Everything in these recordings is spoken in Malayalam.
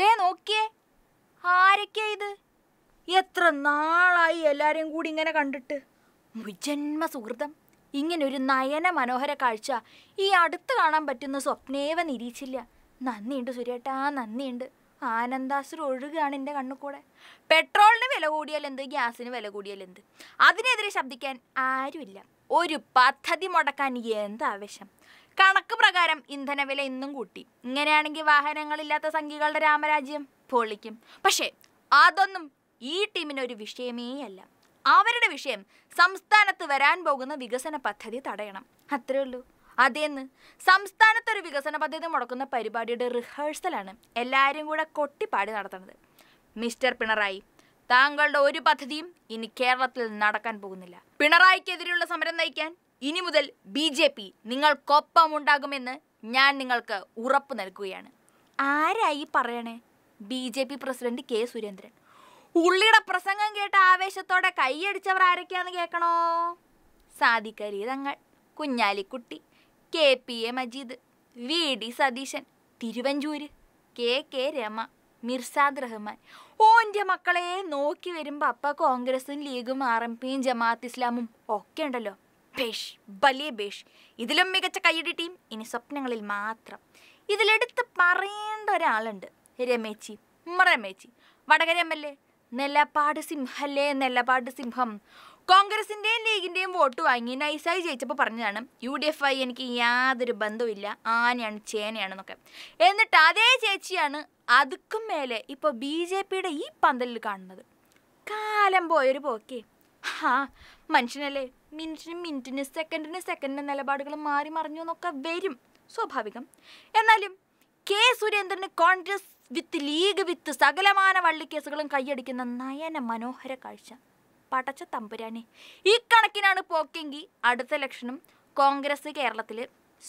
ദേ നോക്കിയേ ആരൊക്കെ ഇത് എത്ര നാളായി എല്ലാരെയും കൂടി ഇങ്ങനെ കണ്ടിട്ട് മുജന്മ സുഹൃതം ഇങ്ങനൊരു നയന മനോഹര കാഴ്ച ഈ അടുത്ത് കാണാൻ പറ്റുന്ന സ്വപ്നേവ നിരീച്ചില്ല നന്ദിയുണ്ട് സുരേട്ടാ നന്ദിയുണ്ട് ആനന്ദാശ്രം ഒഴുകാണ് എൻ്റെ കണ്ണു കൂടെ പെട്രോളിന് വില കൂടിയാലെന്ത് ഗ്യാസിന് വില കൂടിയാലെന്ത് അതിനെതിരെ ശബ്ദിക്കാൻ ആരുമില്ല ഒരു പദ്ധതി മുടക്കാൻ എന്ത് ആവശ്യം കണക്ക് പ്രകാരം ഇന്ധനവില ഇന്നും കൂട്ടി ഇങ്ങനെയാണെങ്കിൽ വാഹനങ്ങളില്ലാത്ത സംഖ്യകളുടെ രാമരാജ്യം പൊളിക്കും പക്ഷേ അതൊന്നും ഈ ടീമിന് ഒരു വിഷയമേ അല്ല അവരുടെ വിഷയം സംസ്ഥാനത്ത് വരാൻ പോകുന്ന വികസന പദ്ധതി തടയണം അത്രേ ഉള്ളൂ അതേന്ന് സംസ്ഥാനത്തൊരു വികസന പദ്ധതി മുടക്കുന്ന പരിപാടിയുടെ റിഹേഴ്സലാണ് എല്ലാവരും കൂടെ കൊട്ടിപ്പാടി നടത്തുന്നത് മിസ്റ്റർ പിണറായി താങ്കളുടെ ഒരു പദ്ധതിയും ഇനി കേരളത്തിൽ നടക്കാൻ പോകുന്നില്ല പിണറായിക്കെതിരെയുള്ള സമരം നയിക്കാൻ ഇനി മുതൽ ബി ജെ പി ഉണ്ടാകുമെന്ന് ഞാൻ നിങ്ങൾക്ക് ഉറപ്പ് നൽകുകയാണ് ആരായി പറയണേ B J P president K Surendran ഉള്ളിയുടെ പ്രസംഗം കേട്ട ആവേശത്തോടെ കൈയടിച്ചവർ ആരൊക്കെയാന്ന് കേൾക്കണോ സാദിക്കരി Thangal Kunhalikutty K P A Majeed V D Satheesan Thiruvanchoor K K Rema Mirsad Rahman ഓൻ്റെ മക്കളെ നോക്കി വരുമ്പോൾ അപ്പ കോൺഗ്രസും ലീഗും ആർ എം പിയും ജമാഅത്ത് ഇസ്ലാമും ഒക്കെ ഉണ്ടല്ലോ ബേഷ് വലിയ ബേഷ് ഇതിലും മികച്ച കൈയടി ടീം ഇനി സ്വപ്നങ്ങളിൽ മാത്രം ഇതിലെടുത്ത് പറയേണ്ട ഒരാളുണ്ട് രമേച്ചി രമേച്ചി വടകര എം എൽ എ നിലപാട് സിംഹല്ലേ നെല്ലപ്പാട് സിംഹം കോൺഗ്രസിന്റെയും ലീഗിന്റെയും വോട്ട് വാങ്ങി നൈസായി ജയിച്ചപ്പോൾ പറഞ്ഞതാണ് യു ഡി എഫ് ഐ എനിക്ക് യാതൊരു ബന്ധവുമില്ല ആനയാണ് ചേനയാണെന്നൊക്കെ എന്നിട്ട് അതേ ചേച്ചിയാണ് അതുക്കും മേലെ ഇപ്പൊ ബി ജെ പിയുടെ ഈ പന്തലിൽ കാണുന്നത് കാലം പോയൊരു പോക്കെ ഹാ മനുഷ്യനല്ലേ മിനിറ്റിന് മിനിറ്റിന് സെക്കൻഡിന് സെക്കൻഡിന് നിലപാടുകൾ മാറി മറിഞ്ഞു എന്നൊക്കെ വരും സ്വാഭാവികം എന്നാലും കെ സുരേന്ദ്രന് കോൺഗ്രസ് വിത്ത് ലീഗ് വിത്ത് സകലമാന വള്ളിക്കേസുകളും കൈയടിക്കുന്ന നയന മനോഹര കാഴ്ച പടച്ച തമ്പുരാനെ ഈ കണക്കിനാണ് പോക്കെങ്കിൽ അടുത്ത ലക്ഷണം കോൺഗ്രസ് കേരളത്തിൽ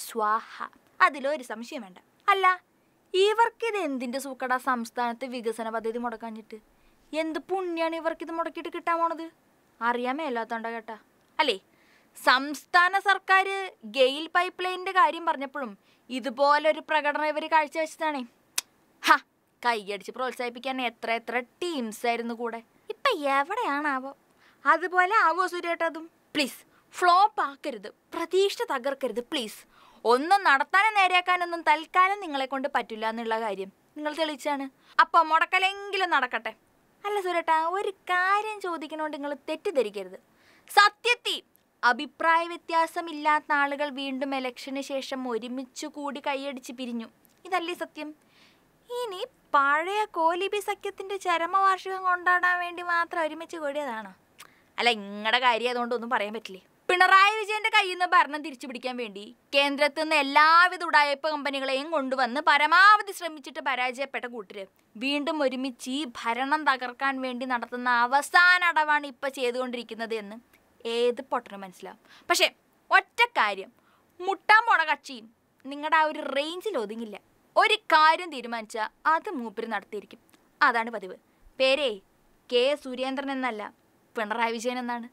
സ്വാഹ അതിലൊരു സംശയം വേണ്ട അല്ല ഇത് എന്തിൻ്റെ സൂക്കട സംസ്ഥാനത്ത് വികസന പദ്ധതി മുടക്കാഞ്ഞിട്ട് എന്ത് പുണ്യാണ് ഇവർക്കിത് മുടക്കിയിട്ട് കിട്ടാൻ പോണത് അറിയാൻ മേലാത്തോണ്ട കേട്ടാ അല്ലേ സംസ്ഥാന സർക്കാർ ഗെയിൽ പൈപ്പ് ലൈനിൻ്റെ കാര്യം പറഞ്ഞപ്പോഴും ഇതുപോലൊരു പ്രകടനം ഇവർ കാഴ്ചവെച്ചതാണേ ഹ കൈയടിച്ച് പ്രോത്സാഹിപ്പിക്കാൻ എത്ര എത്ര ടീംസ് ആയിരുന്നു കൂടെ ഇപ്പം എവിടെയാണാവോ അതുപോലെ ആവോ സുരേട്ടതും പ്ലീസ് ഫ്ലോപ്പ് ആക്കരുത് പ്രതീക്ഷ തകർക്കരുത് പ്ലീസ് ഒന്നും നടത്താനും നേരെയാക്കാനൊന്നും തൽക്കാലം നിങ്ങളെ കൊണ്ട് പറ്റില്ല എന്നുള്ള കാര്യം നിങ്ങൾ തെളിച്ചാണ് അപ്പൊ മുടക്കലെങ്കിലും നടക്കട്ടെ അല്ല സുരേട്ട ഒരു കാര്യം ചോദിക്കണോണ്ട് നിങ്ങൾ തെറ്റിദ്ധരിക്കരുത് സത്യത്തി അഭിപ്രായ വ്യത്യാസമില്ലാത്ത ആളുകൾ വീണ്ടും ഇലക്ഷന് ശേഷം ഒരുമിച്ച് കൂടി കൈയടിച്ച് പിരിഞ്ഞു ഇതല്ലേ സത്യം ഇനി പഴയ കോലിബി സഖ്യത്തിന്റെ ചരമവാർഷികം കൊണ്ടാടാൻ വേണ്ടി മാത്രം ഒരുമിച്ച് കൂടിയതാണോ അല്ല ഇങ്ങടെ കാര്യം ഒന്നും പറയാൻ പറ്റില്ലേ പിണറായി വിജയന്റെ കയ്യിൽ നിന്ന് ഭരണം തിരിച്ചു പിടിക്കാൻ വേണ്ടി കേന്ദ്രത്തിൽ നിന്ന് എല്ലാവിധ ഉടായ്പ കമ്പനികളെയും കൊണ്ടുവന്ന് പരമാവധി ശ്രമിച്ചിട്ട് പരാജയപ്പെട്ട കൂട്ടര് വീണ്ടും ഒരുമിച്ച് ഈ ഭരണം തകർക്കാൻ വേണ്ടി നടത്തുന്ന അവസാന അടവാണ് ഇപ്പൊ ചെയ്തുകൊണ്ടിരിക്കുന്നത് എന്ന് ഏത് പൊട്ടനും മനസ്സിലാവും പക്ഷേ ഒറ്റ കാര്യം മുട്ടാൻ പോണ കക്ഷിയും നിങ്ങളുടെ ആ ഒരു റേഞ്ചിൽ ഒതുങ്ങില്ല ഒരു കാര്യം തീരുമാനിച്ചാൽ അത് മൂപ്പര് നടത്തിയിരിക്കും അതാണ് പതിവ് പേരേ കെ സുരേന്ദ്രൻ എന്നല്ല പിണറായി വിജയൻ എന്നാണ്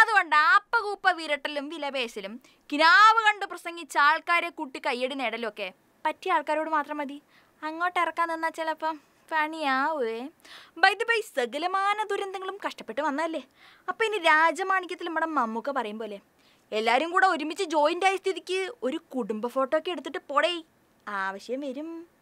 അതുകൊണ്ട് ആപ്പകൂപ്പ വിരട്ടലും വിലപേശലും കിനാവ് കണ്ട് പ്രസംഗിച്ച ആൾക്കാരെ കൂട്ടി കയ്യടി നേടലൊക്കെ പറ്റിയ ആൾക്കാരോട് മാത്രം മതി അങ്ങോട്ട് ഇറക്കാൻ നിന്നാൽ ചിലപ്പം പണിയാവേ ബൈദ ബൈ സകലമാന ദുരന്തങ്ങളും കഷ്ടപ്പെട്ട് വന്നല്ലേ അപ്പം ഇനി രാജമാണിക്യത്തിൽ നമ്മുടെ മമ്മൂക്ക പറയും പോലെ എല്ലാവരും കൂടെ ഒരുമിച്ച് ജോയിൻ്റ് ആയ സ്ഥിതിക്ക് ഒരു കുടുംബ ഫോട്ടോ ഒക്കെ എടുത്തിട്ട് പോടേ ആവശ്യം വരും